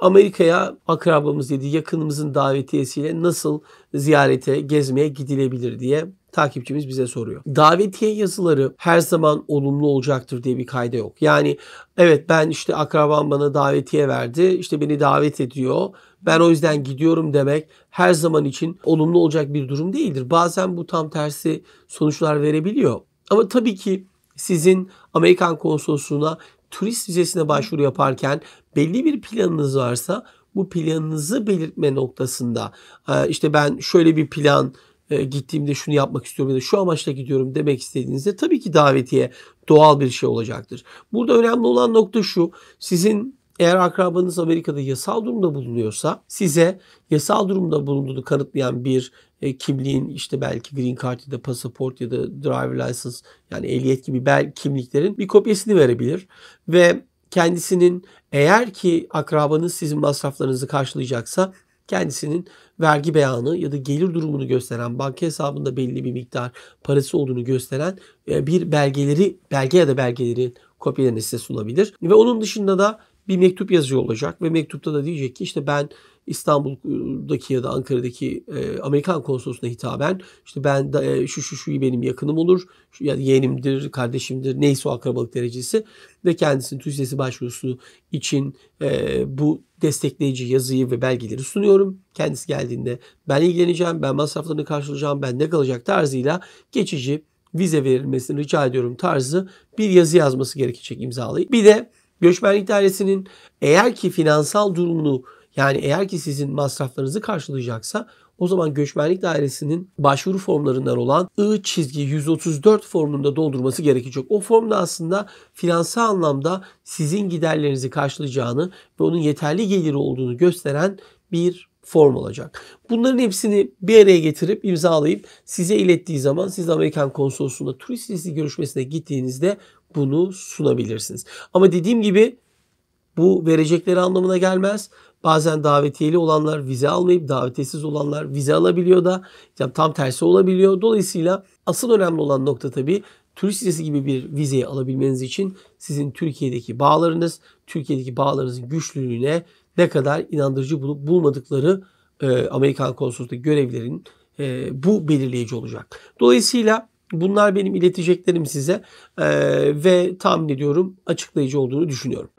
Amerika'ya akrabamız dedi yakınımızın davetiyesiyle nasıl ziyarete, gezmeye gidilebilir diye takipçimiz bize soruyor. Davetiye yazıları her zaman olumlu olacaktır diye bir kayda yok. Yani evet ben işte akrabam bana davetiye verdi, işte beni davet ediyor. Ben o yüzden gidiyorum demek her zaman için olumlu olacak bir durum değildir. Bazen bu tam tersi sonuçlar verebiliyor. Ama tabii ki sizin Amerikan konsolosluğuna turist vizesine başvuru yaparken belli bir planınız varsa bu planınızı belirtme noktasında ee, işte ben şöyle bir plan e, gittiğimde şunu yapmak istiyorum ya da şu amaçla gidiyorum demek istediğinizde tabii ki davetiye doğal bir şey olacaktır. Burada önemli olan nokta şu. Sizin eğer akrabanız Amerika'da yasal durumda bulunuyorsa size yasal durumda bulunduğunu kanıtlayan bir e, kimliğin işte belki green card ya da pasaport ya da driver license yani ehliyet gibi bel kimliklerin bir kopyasını verebilir ve kendisinin eğer ki akrabanız sizin masraflarınızı karşılayacaksa kendisinin vergi beyanı ya da gelir durumunu gösteren, banka hesabında belli bir miktar parası olduğunu gösteren e, bir belgeleri, belge ya da belgelerin kopyalarını size sunabilir. Ve onun dışında da bir mektup yazıyor olacak ve mektupta da diyecek ki işte ben İstanbul'daki ya da Ankara'daki e, Amerikan konsolosluğuna hitaben işte ben da, e, şu şu şu benim yakınım olur. Şu, yani yeğenimdir, kardeşimdir neyse o akrabalık derecesi ve kendisinin TÜSİS'i başvurusu için e, bu destekleyici yazıyı ve belgeleri sunuyorum. Kendisi geldiğinde ben ilgileneceğim, ben masraflarını karşılayacağım, ben ne kalacak tarzıyla geçici vize verilmesini rica ediyorum tarzı bir yazı yazması gerekecek imzalayıp. Bir de Göçmenlik dairesinin eğer ki finansal durumunu yani eğer ki sizin masraflarınızı karşılayacaksa o zaman göçmenlik dairesinin başvuru formlarından olan I çizgi 134 formunda doldurması gerekecek. O formda aslında finansal anlamda sizin giderlerinizi karşılayacağını ve onun yeterli geliri olduğunu gösteren bir form olacak. Bunların hepsini bir araya getirip imzalayıp size ilettiği zaman siz Amerikan konsolosluğunda turist listesi görüşmesine gittiğinizde bunu sunabilirsiniz. Ama dediğim gibi bu verecekleri anlamına gelmez. Bazen davetiyeli olanlar vize almayıp davetesiz olanlar vize alabiliyor da yani tam tersi olabiliyor. Dolayısıyla asıl önemli olan nokta tabii turist vizesi gibi bir vizeyi alabilmeniz için sizin Türkiye'deki bağlarınız, Türkiye'deki bağlarınızın güçlülüğüne ne kadar inandırıcı bulup bulmadıkları e, Amerikan konsolosluğu görevlerin e, bu belirleyici olacak. Dolayısıyla Bunlar benim ileteceklerim size ee, ve tahmin ediyorum açıklayıcı olduğunu düşünüyorum.